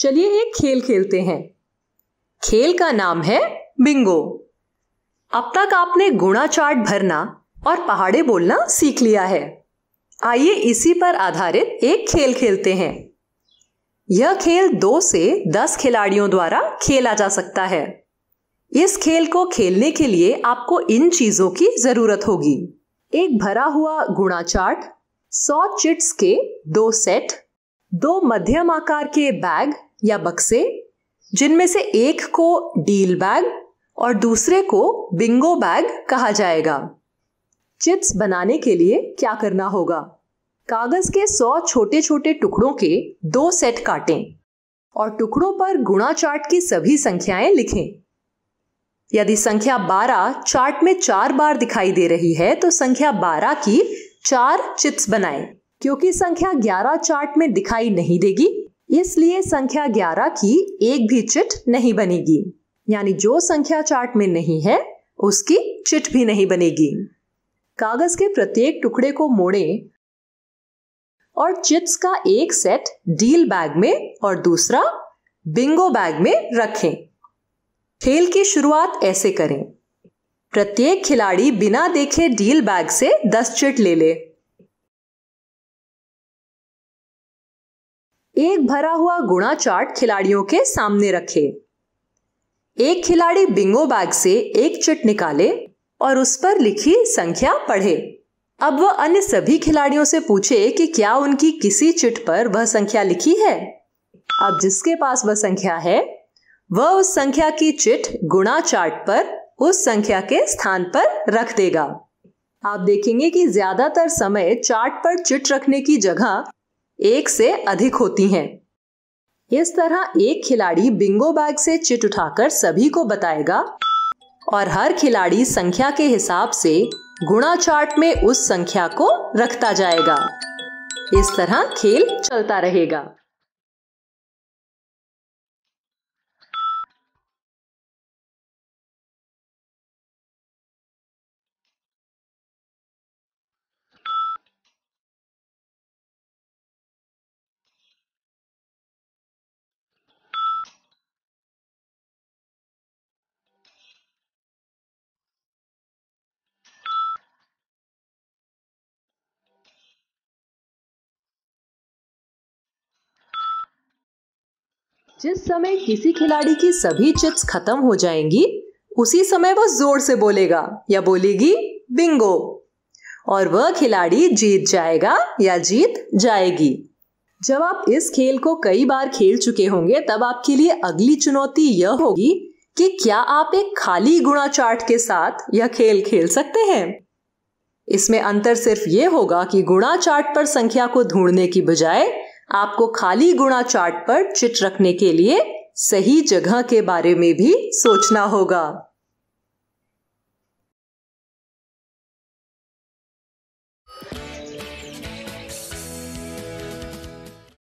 चलिए एक खेल खेलते हैं खेल का नाम है बिंगो अब तक आपने गुणा चार्ट भरना और पहाड़े बोलना सीख लिया है आइए इसी पर आधारित एक खेल खेलते हैं यह खेल दो से दस खिलाड़ियों द्वारा खेला जा सकता है इस खेल को खेलने के लिए आपको इन चीजों की जरूरत होगी एक भरा हुआ गुणा चार्ट सौ चिट्स के दो सेट दो मध्यम आकार के बैग या बक्से जिनमें से एक को डील बैग और दूसरे को बिंगो बैग कहा जाएगा चिप्स बनाने के लिए क्या करना होगा कागज के सौ छोटे छोटे टुकड़ों के दो सेट काटें और टुकड़ों पर गुणा चार्ट की सभी संख्याएं लिखें यदि संख्या 12 चार्ट में चार बार दिखाई दे रही है तो संख्या 12 की चार चिप्स बनाएं क्योंकि संख्या 11 चार्ट में दिखाई नहीं देगी इसलिए संख्या 11 की एक भी चिट नहीं बनेगी यानी जो संख्या चार्ट में नहीं है उसकी चिट भी नहीं बनेगी कागज के प्रत्येक टुकड़े को मोड़े और चिट्स का एक सेट डील बैग में और दूसरा बिंगो बैग में रखें खेल की शुरुआत ऐसे करें प्रत्येक खिलाड़ी बिना देखे डील बैग से दस चिट ले ले एक भरा हुआ गुणा चार्ट खिलाड़ियों के सामने रखे एक खिलाड़ी बिंगो बैग से एक चिट निकाले और उस पर लिखी संख्या पढ़े अब वह अन्य सभी खिलाड़ियों से पूछे कि क्या उनकी किसी चिट पर वह संख्या लिखी है अब जिसके पास वह संख्या है वह उस संख्या की चिट गुणा चार्ट पर उस संख्या के स्थान पर रख देगा आप देखेंगे कि ज्यादातर समय चार्ट पर चिट रखने की जगह एक से अधिक होती हैं इस तरह एक खिलाड़ी बिंगो बैग से चिट उठाकर सभी को बताएगा और हर खिलाड़ी संख्या के हिसाब से गुणा चार्ट में उस संख्या को रखता जाएगा इस तरह खेल चलता रहेगा जिस समय किसी खिलाड़ी की सभी चिप्स खत्म हो जाएंगी उसी समय वह जोर से बोलेगा या बोलेगी बिंगो और वह खिलाड़ी जीत जाएगा या जीत जाएगी जब आप इस खेल को कई बार खेल चुके होंगे तब आपके लिए अगली चुनौती यह होगी कि क्या आप एक खाली गुणा चार्ट के साथ यह खेल खेल सकते हैं इसमें अंतर सिर्फ ये होगा कि गुणा चार्ट पर संख्या को ढूंढने की बजाय आपको खाली गुणा चार्ट पर चिट रखने के लिए सही जगह के बारे में भी सोचना होगा